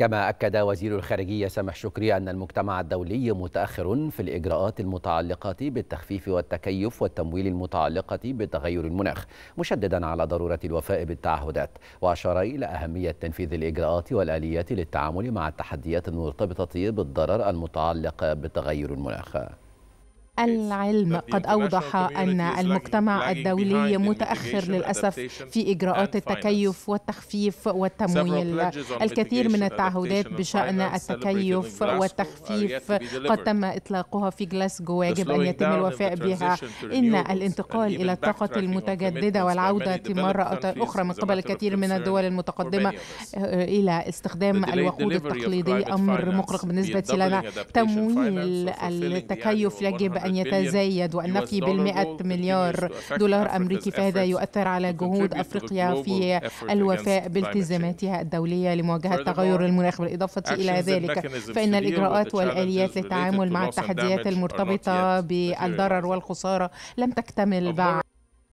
كما أكد وزير الخارجية سامح شكري أن المجتمع الدولي متأخر في الإجراءات المتعلقة بالتخفيف والتكيف والتمويل المتعلقة بتغير المناخ مشددا على ضرورة الوفاء بالتعهدات وأشار إلى أهمية تنفيذ الإجراءات والآليات للتعامل مع التحديات المرتبطة بالضرر المتعلق بتغير المناخ العلم قد أوضح أن المجتمع الدولي متأخر للأسف في إجراءات التكيف والتخفيف والتمويل الكثير من التعهدات بشأن التكيف والتخفيف قد تم إطلاقها في جلاسكو ويجب أن يتم الوفاء بها إن الانتقال إلى الطاقة المتجددة والعودة مرة أخرى من قبل الكثير من الدول المتقدمة آه، إلى استخدام الوقود التقليدي أمر مقلق بالنسبة لنا تمويل التكيف يجب أن أن يتزايد وأن بالمئة مليار دولار أمريكي فهذا يؤثر على جهود أفريقيا في الوفاء بالتزاماتها الدولية لمواجهة تغير المناخ بالإضافة إلى ذلك فإن الإجراءات والآليات للتعامل مع التحديات المرتبطة بالضرر والخسارة لم تكتمل بعد